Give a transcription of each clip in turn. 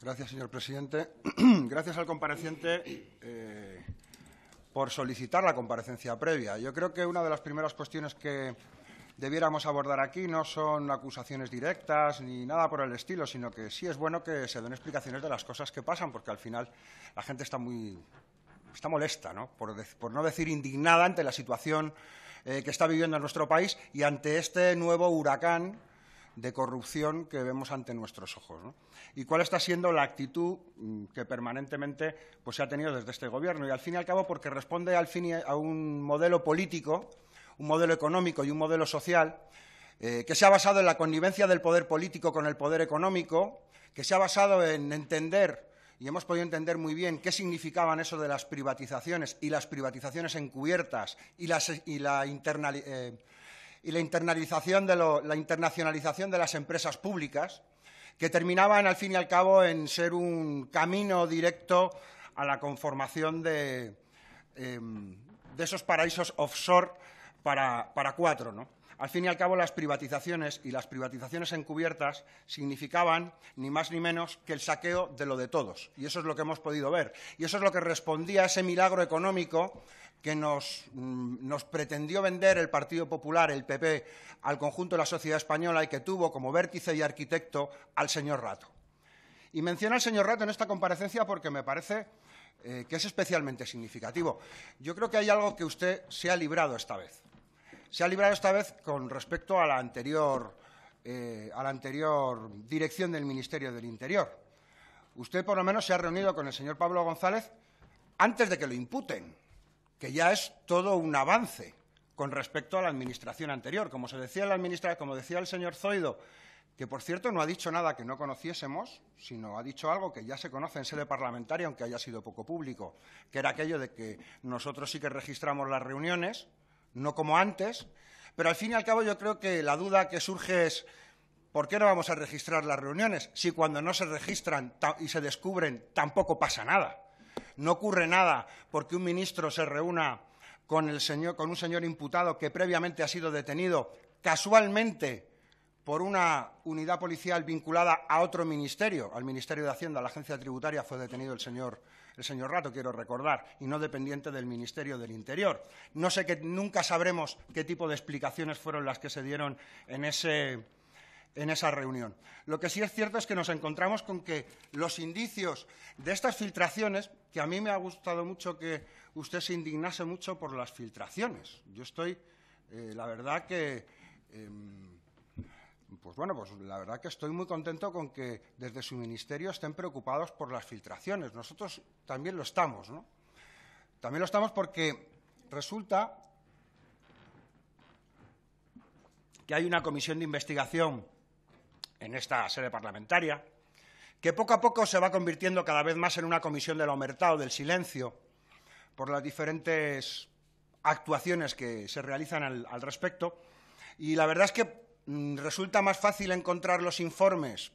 Gracias, señor presidente. Gracias al compareciente eh, por solicitar la comparecencia previa. Yo creo que una de las primeras cuestiones que debiéramos abordar aquí no son acusaciones directas ni nada por el estilo, sino que sí es bueno que se den explicaciones de las cosas que pasan, porque al final la gente está muy está molesta, ¿no? Por, no decir indignada ante la situación eh, que está viviendo en nuestro país y ante este nuevo huracán de corrupción que vemos ante nuestros ojos. ¿Y cuál está siendo la actitud mm, que permanentemente pues, se ha tenido desde este Gobierno? Y al fin y al cabo, porque responde al fin a un modelo político, un modelo económico y un modelo social eh, que se ha basado en la connivencia del poder político con el poder económico, que se ha basado en entender y hemos podido entender muy bien qué significaban eso de las privatizaciones y las privatizaciones encubiertas y, y la internalización. Eh, y la, de internacionalización de las empresas públicas, que terminaban al fin y al cabo en ser un camino directo a la conformación de, em, esos paraísos offshore para, cuatro. Al fin y al cabo, las privatizaciones y las privatizaciones encubiertas significaban ni más ni menos que el saqueo de lo de todos. Y eso es lo que hemos podido ver. Y eso es lo que respondía a ese milagro económico que mm, nos, pretendió vender el Partido Popular, el PP, al conjunto de la sociedad española y que tuvo como vértice y arquitecto al señor Rato. Y menciona al señor Rato en esta comparecencia porque me parece eh, que es especialmente significativo. Yo creo que hay algo que usted se ha librado esta vez. Se ha librado esta vez con respecto a la anterior, eh, a la anterior dirección del Ministerio del Interior. Usted por lo menos se ha reunido con el señor Pablo González antes de que lo imputen que ya es todo un avance con respecto a la administración anterior. Como, se decía, la como decía el señor Zoido, que por cierto no ha dicho nada que no conociésemos, sino ha dicho algo que ya se conoce en sede parlamentaria, aunque haya sido poco público, que era aquello de que nosotros sí que registramos las reuniones, no como antes, pero al fin y al cabo yo creo que la duda que surge es ¿por qué no vamos a registrar las reuniones si cuando no se registran y se descubren tampoco pasa nada? no ocurre nada porque un ministro se reúna con, un señor imputado que previamente ha sido detenido casualmente por una unidad policial vinculada a otro ministerio, al Ministerio de Hacienda, a la agencia tributaria, fue detenido el señor, el señor Rato, quiero recordar, y no dependiente del Ministerio del Interior. No sé que nunca sabremos qué tipo de explicaciones fueron las que se dieron en ese, en esa reunión. Lo que sí es cierto es que nos encontramos con que los indicios de estas filtraciones, que a mí me ha gustado mucho que usted se indignase mucho por las filtraciones. Yo estoy, eh, la verdad que, em, pues bueno, pues la verdad que estoy muy contento con que desde su ministerio estén preocupados por las filtraciones. Nosotros también lo estamos, ¿no? También lo estamos porque resulta que hay una comisión de investigación en esta sede parlamentaria, que poco a poco se va convirtiendo cada vez más en una comisión de la omertad o del silencio por las diferentes actuaciones que se realizan al respecto. Y la verdad es que mm, resulta más fácil encontrar los informes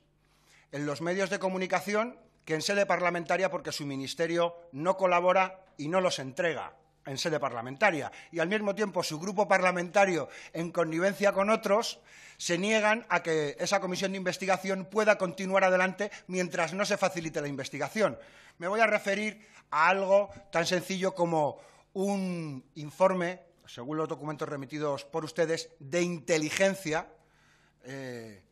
en los medios de comunicación que en sede parlamentaria porque su ministerio no colabora y no los entrega en sede parlamentaria y al mismo tiempo su grupo parlamentario, en connivencia con otros, se niegan a que esa comisión de investigación pueda continuar adelante mientras no se facilite la investigación. Me voy a referir a algo tan sencillo como un informe, según los documentos remitidos por ustedes, de inteligencia. Eh,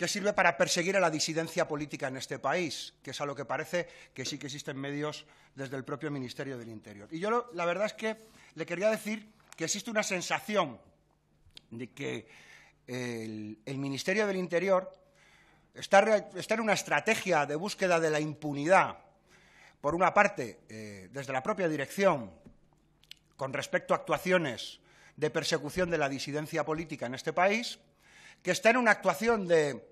que sirve para perseguir a la disidencia política en este país, que es a lo que parece que sí que existen medios desde el propio Ministerio del Interior. Y yo la verdad es que le quería decir que existe una sensación de que el, Ministerio del Interior está, en una estrategia de búsqueda de la impunidad, por una parte, eh, desde la propia dirección, con respecto a actuaciones de persecución de la disidencia política en este país, que está en una actuación de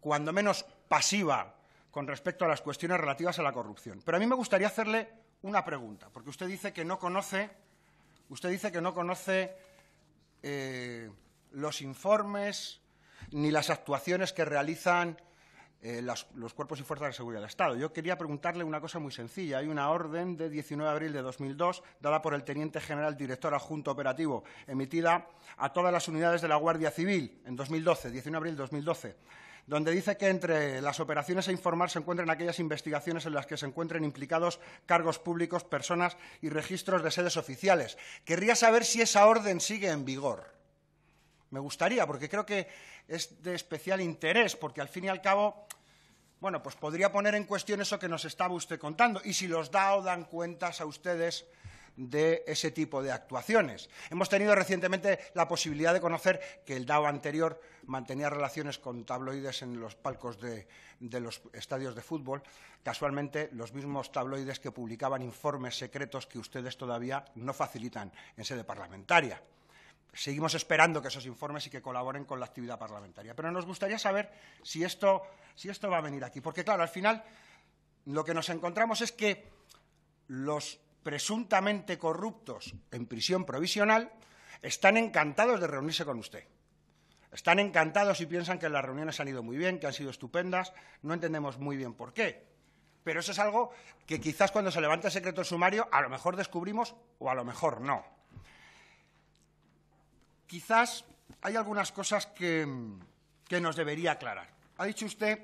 cuando menos pasiva, con respecto a las cuestiones relativas a la corrupción. Pero a mí me gustaría hacerle una pregunta, porque usted dice que no conoce, usted dice que no conoce eh, los informes ni las actuaciones que realizan eh, los cuerpos y fuerzas de seguridad del Estado. Yo quería preguntarle una cosa muy sencilla. Hay una orden de 19 de abril de 2002 dada por el Teniente General Director Adjunto Operativo, emitida a todas las unidades de la Guardia Civil en 2012, 19 de abril de 2012 donde dice que entre las operaciones a informar se encuentran aquellas investigaciones en las que se encuentren implicados cargos públicos, personas y registros de sedes oficiales. Querría saber si esa orden sigue en vigor. Me gustaría, porque creo que es de especial interés, porque al fin y al cabo, bueno, pues podría poner en cuestión eso que nos estaba usted contando y si los da o dan cuentas a ustedes de ese tipo de actuaciones. Hemos tenido recientemente la posibilidad de conocer que el DAO anterior mantenía relaciones con tabloides en los palcos de, los estadios de fútbol, casualmente los mismos tabloides que publicaban informes secretos que ustedes todavía no facilitan en sede parlamentaria seguimos esperando que esos informes y que colaboren con la actividad parlamentaria. Pero nos gustaría saber si esto, si esto va a venir aquí. Porque, claro, al final lo que nos encontramos es que los presuntamente corruptos en prisión provisional están encantados de reunirse con usted. Están encantados y piensan que las reuniones han ido muy bien, que han sido estupendas. No entendemos muy bien por qué. Pero eso es algo que quizás cuando se levanta el secreto sumario a lo mejor descubrimos o a lo mejor no. Quizás hay algunas cosas que, que nos debería aclarar. Ha dicho usted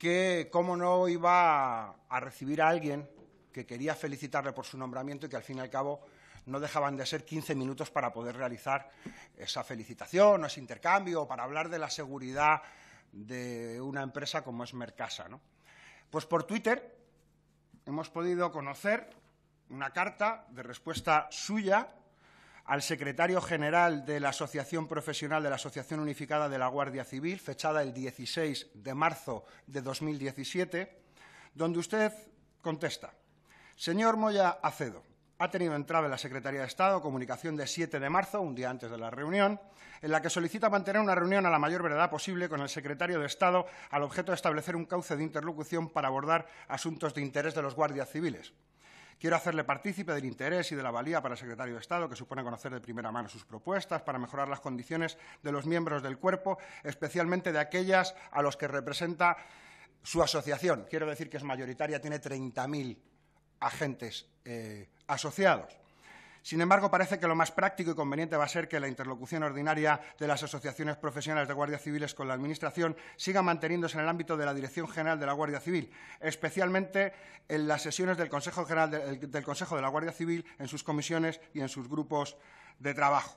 que cómo no iba a recibir a alguien que quería felicitarle por su nombramiento y que al fin y al cabo no dejaban de ser 15 minutos para poder realizar esa felicitación o ese intercambio para hablar de la seguridad de una empresa como es Mercasa. Pues por Twitter hemos podido conocer una carta de respuesta suya al secretario general de la Asociación Profesional de la Asociación Unificada de la Guardia Civil, fechada el 16 de marzo de 2017, donde usted contesta, señor Moya Acedo, ha tenido entrada en la Secretaría de Estado comunicación de 7 de marzo, un día antes de la reunión, en la que solicita mantener una reunión a la mayor brevedad posible con el secretario de Estado al objeto de establecer un cauce de interlocución para abordar asuntos de interés de los guardias civiles. Quiero hacerle partícipe del interés y de la valía para el secretario de Estado, que supone conocer de primera mano sus propuestas para mejorar las condiciones de los miembros del cuerpo, especialmente de aquellas a los que representa su asociación. Quiero decir que es mayoritaria, tiene 30.000 agentes eh, asociados. Sin embargo, parece que lo más práctico y conveniente va a ser que la interlocución ordinaria de las asociaciones profesionales de Guardia civiles con la Administración siga manteniéndose en el ámbito de la Dirección General de la Guardia Civil, especialmente en las sesiones del Consejo General del Consejo de la Guardia Civil, en sus comisiones y en sus grupos de trabajo.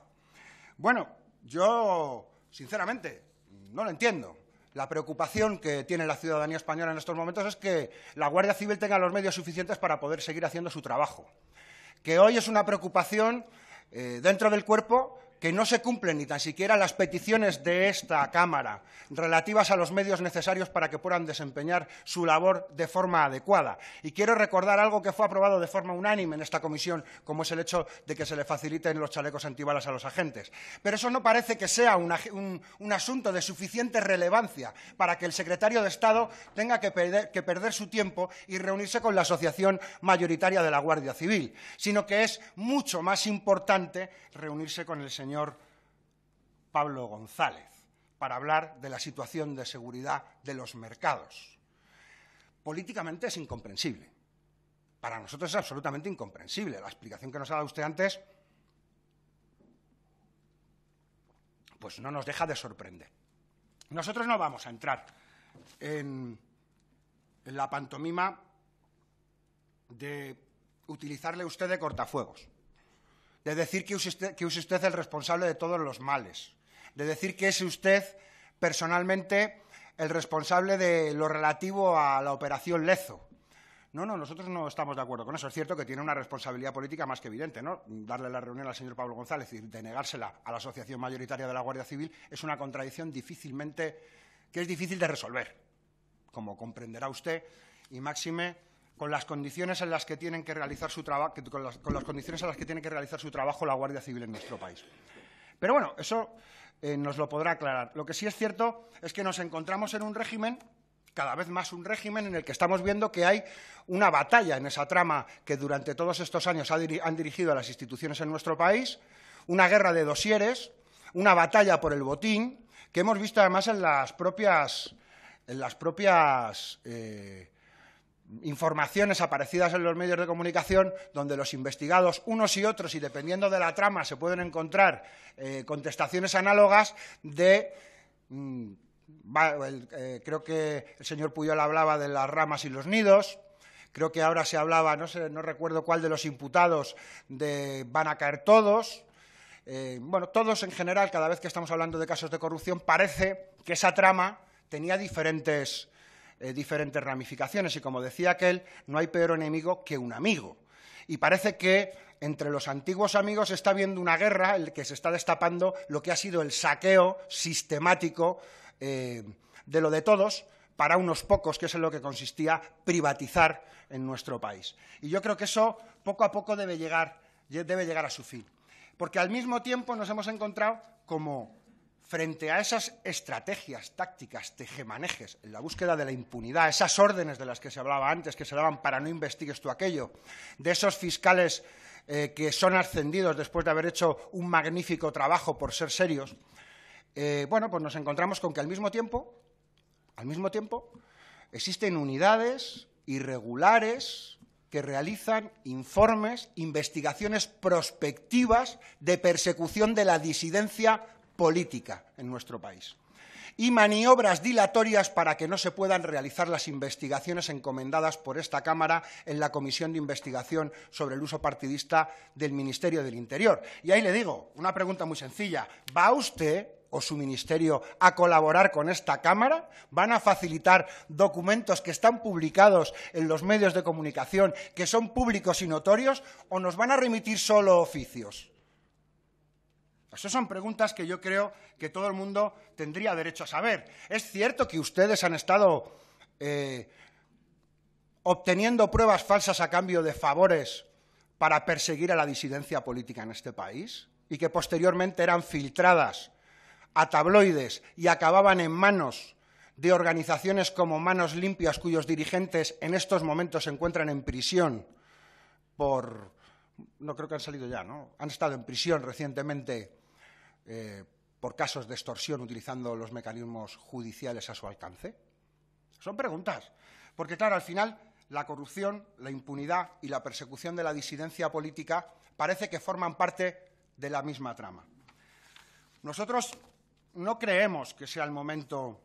Bueno, yo, sinceramente, no lo entiendo. La preocupación que tiene la ciudadanía española en estos momentos es que la Guardia Civil tenga los medios suficientes para poder seguir haciendo su trabajo que hoy es una preocupación eh, dentro del cuerpo que no se cumplen ni tan siquiera las peticiones de esta Cámara relativas a los medios necesarios para que puedan desempeñar su labor de forma adecuada. Y quiero recordar algo que fue aprobado de forma unánime en esta comisión, como es el hecho de que se le faciliten los chalecos antibalas a los agentes. Pero eso no parece que sea un, asunto de suficiente relevancia para que el secretario de Estado tenga perder, que perder su tiempo y reunirse con la asociación mayoritaria de la Guardia Civil, sino que es mucho más importante reunirse con el señor señor Pablo González para hablar de la situación de seguridad de los mercados. Políticamente es incomprensible. Para nosotros es absolutamente incomprensible. La explicación que nos ha dado usted antes pues no nos deja de sorprender. Nosotros no vamos a entrar en, en la pantomima de utilizarle usted de cortafuegos de decir que, usted, es usted el responsable de todos los males, de decir que es usted personalmente el responsable de lo relativo a la operación Lezo. No, no, nosotros no estamos de acuerdo con eso. Es cierto que tiene una responsabilidad política más que evidente, ¿no? Darle la reunión al señor Pablo González y denegársela a la asociación mayoritaria de la Guardia Civil es una contradicción difícilmente, que es difícil de resolver, como comprenderá usted, y máxime con las condiciones en las que tienen que realizar su trabajo con las, condiciones en las que tiene que realizar su trabajo la Guardia Civil en nuestro país. Pero bueno, eso eh, nos lo podrá aclarar. Lo que sí es cierto es que nos encontramos en un régimen cada vez más un régimen en el que estamos viendo que hay una batalla en esa trama que durante todos estos años han dirigido a las instituciones en nuestro país, una guerra de dosieres, una batalla por el botín, que hemos visto además en las propias, en las propias eh, informaciones aparecidas en los medios de comunicación donde los investigados unos y otros y dependiendo de la trama se pueden encontrar eh, contestaciones análogas de mm, eh, creo que el señor Puyol hablaba de las ramas y los nidos creo que ahora se hablaba no recuerdo cuál de los imputados de van a caer todos eh, bueno todos en general cada vez que estamos hablando de casos de corrupción parece que esa trama tenía diferentes eh, diferentes ramificaciones. Y como decía aquel, no hay peor enemigo que un amigo. Y parece que entre los antiguos amigos está habiendo una guerra el que se está destapando lo que ha sido el saqueo sistemático eh, de lo de todos para unos pocos, que es en lo que consistía privatizar en nuestro país. Y yo creo que eso poco a poco debe llegar, debe llegar a su fin. Porque al mismo tiempo nos hemos encontrado como frente a esas estrategias tácticas, tejemanejes, en la búsqueda de la impunidad, esas órdenes de las que se hablaba antes, que se daban para no investigues tú aquello, de esos fiscales eh, que son ascendidos después de haber hecho un magnífico trabajo por ser serios, eh, bueno, pues nos encontramos con que al mismo tiempo, al mismo tiempo, existen unidades irregulares que realizan informes, investigaciones prospectivas de persecución de la disidencia política en nuestro país y maniobras dilatorias para que no se puedan realizar las investigaciones encomendadas por esta Cámara en la Comisión de Investigación sobre el uso partidista del Ministerio del Interior. Y ahí le digo, una pregunta muy sencilla, ¿va usted o su ministerio a colaborar con esta Cámara? ¿Van a facilitar documentos que están publicados en los medios de comunicación, que son públicos y notorios, o nos van a remitir solo oficios? Esas son preguntas que yo creo que todo el mundo tendría derecho a saber. Es cierto que ustedes han estado eh, obteniendo pruebas falsas a cambio de favores para perseguir a la disidencia política en este país y que posteriormente eran filtradas a tabloides y acababan en manos de organizaciones como Manos Limpias, cuyos dirigentes en estos momentos se encuentran en prisión por... No creo que han salido ya, ¿no? Han estado en prisión recientemente eh, por casos de extorsión utilizando los mecanismos judiciales a su alcance? Son preguntas. Porque, claro, al final la corrupción, la impunidad y la persecución de la disidencia política parece que forman parte de la misma trama. Nosotros no creemos que sea el momento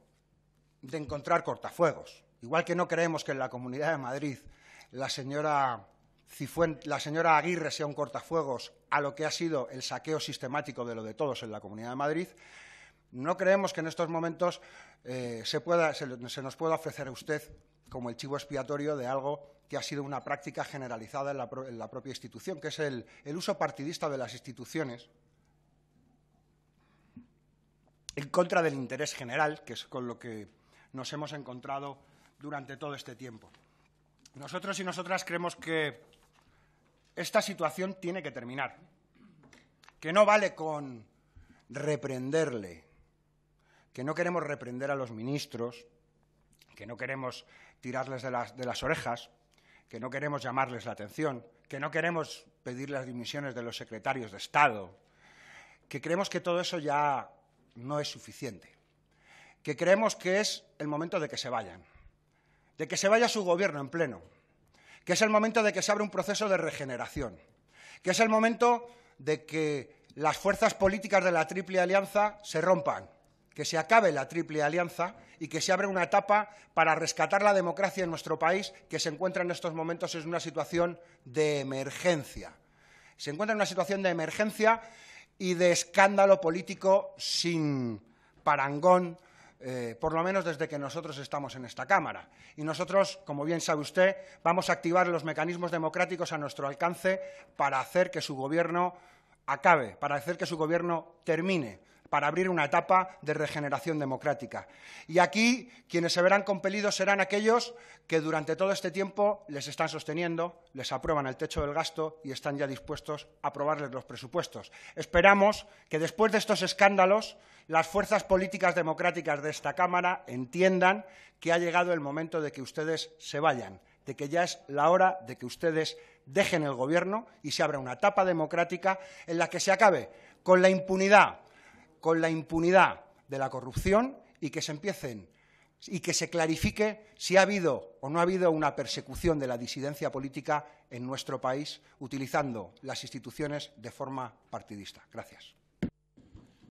de encontrar cortafuegos, igual que no creemos que en la Comunidad de Madrid la señora si fue la señora Aguirre sea un cortafuegos a lo que ha sido el saqueo sistemático de lo de todos en la Comunidad de Madrid, no creemos que en estos momentos eh, se, nos pueda ofrecer a usted como el chivo expiatorio de algo que ha sido una práctica generalizada en la, propia institución, que es el, uso partidista de las instituciones en contra del interés general, que es con lo que nos hemos encontrado durante todo este tiempo. Nosotros y nosotras creemos que esta situación tiene que terminar. Que no vale con reprenderle, que no queremos reprender a los ministros, que no queremos tirarles de las, orejas, que no queremos llamarles la atención, que no queremos pedir las dimisiones de los secretarios de Estado, que creemos que todo eso ya no es suficiente, que creemos que es el momento de que se vayan, de que se vaya su gobierno en pleno, que es el momento de que se abre un proceso de regeneración, que es el momento de que las fuerzas políticas de la Triple Alianza se rompan, que se acabe la Triple Alianza y que se abra una etapa para rescatar la democracia en nuestro país, que se encuentra en estos momentos en una situación de emergencia. Se encuentra en una situación de emergencia y de escándalo político sin parangón eh, por lo menos desde que nosotros estamos en esta Cámara. Y nosotros, como bien sabe usted, vamos a activar los mecanismos democráticos a nuestro alcance para hacer que su Gobierno acabe, para hacer que su Gobierno termine para abrir una etapa de regeneración democrática. Y aquí quienes se verán compelidos serán aquellos que durante todo este tiempo les están sosteniendo, les aprueban el techo del gasto y están ya dispuestos a aprobarles los presupuestos. Esperamos que después de estos escándalos las fuerzas políticas democráticas de esta Cámara entiendan que ha llegado el momento de que ustedes se vayan, de que ya es la hora de que ustedes dejen el Gobierno y se abra una etapa democrática en la que se acabe con la impunidad con la impunidad de la corrupción y que se empiecen y que se clarifique si ha habido o no ha habido una persecución de la disidencia política en nuestro país utilizando las instituciones de forma partidista. Gracias.